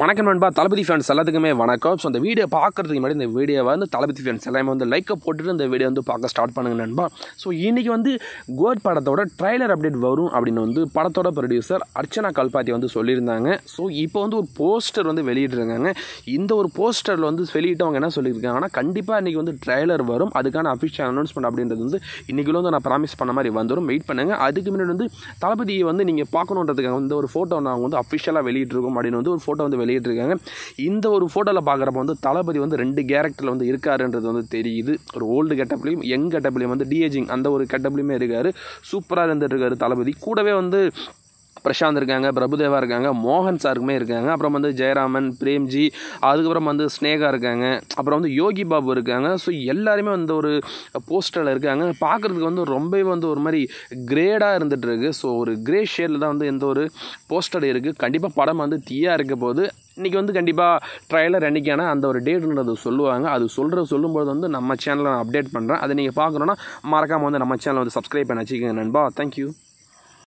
வணக்கம் நண்பா தளபதி ஃபேன்ஸ் எல்லாத்துக்குமே வணக்கம் ஸோ அந்த வீடியோ பார்க்குறதுக்கு முன்னாடி இந்த வீடியோவை வந்து தளபதி ஃபேன்ஸ் எல்லாமே வந்து லைக்கை போட்டுட்டு இந்த வீடியோ வந்து பார்க்க ஸ்டார்ட் பண்ணுங்க நண்பா ஸோ இன்றைக்கி வந்து கோட் படத்தோட ட்ரைலர் அப்டேட் வரும் அப்படின்னு வந்து படத்தோட ப்ரொடியூசர் அர்ச்சனா கல்பாத்தி வந்து சொல்லியிருந்தாங்க ஸோ இப்போ வந்து ஒரு போஸ்டர் வந்து வெளியிட்டிருக்காங்க இந்த ஒரு போஸ்டரில் வந்து வெளியிட்டவங்க என்ன சொல்லியிருக்காங்க ஆனால் கண்டிப்பாக இன்றைக்கி வந்து ட்ரைலர் வரும் அதுக்கான அஃபிஷியல் அனௌன்ஸ்மெண்ட் அப்படின்றது வந்து இன்றைக்கி வந்து நான் ப்ராமிஸ் பண்ண மாதிரி வந்துடும் வெயிட் பண்ணுங்கள் அதுக்கு முன்னாடி வந்து தளபதியை வந்து நீங்கள் பார்க்கணுன்றதுக்காக வந்து ஒரு ஃபோட்டோ நாங்கள் வந்து அஃபிஷியலாக வெளியிட்டிருக்கோம் அப்படின்னு வந்து ஒரு ஃபோட்டோ வந்து வெளியிட்டிருக்காங்க இந்த ஒரு ஃபோட்டோவில் பார்க்குறப்ப வந்து தளபதி வந்து ரெண்டு கேரக்டரில் வந்து இருக்காருன்றது வந்து தெரியுது ஒரு ஓல்டு கெட்டப்லேயும் யங் கெட்டப்லேயும் வந்து டிஏஜிங் அந்த ஒரு கெட்டப்லேயுமே இருக்கார் சூப்பராக இருந்துட்டு இருக்காரு தளபதி கூடவே வந்து பிரசாந்த் இருக்காங்க பிரபுதேவா இருக்காங்க மோகன் சாருக்குமே இருக்காங்க அப்புறம் வந்து ஜெயராமன் பிரேம்ஜி அதுக்கப்புறம் வந்து ஸ்னேகா இருக்காங்க அப்புறம் வந்து யோகி பாபு இருக்காங்க ஸோ எல்லாருமே வந்து ஒரு போஸ்டரில் இருக்காங்க பார்க்குறதுக்கு வந்து ரொம்பவே வந்து ஒரு மாதிரி கிரேடாக இருந்துகிட்டு இருக்குது ஸோ ஒரு கிரே ஷேடில் தான் வந்து எந்த ஒரு போஸ்டர் இருக்குது கண்டிப்பாக படம் வந்து தீயாக இருக்க போது இன்றைக்கி வந்து கண்டிப்பாக ட்ரைலர் அன்றைக்கான அந்த ஒரு டேட்டுன்றது சொல்லுவாங்க அது சொல்கிற சொல்லும்போது வந்து நம்ம சேனலை நான் அப்டேட் பண்ணுறேன் அதை நீங்கள் பார்க்குறோன்னா மறக்காமல் வந்து நம்ம சேனலை வந்து சப்ஸ்கிரைப் பண்ணி வச்சுக்கோங்க நண்பா தேங்க்யூ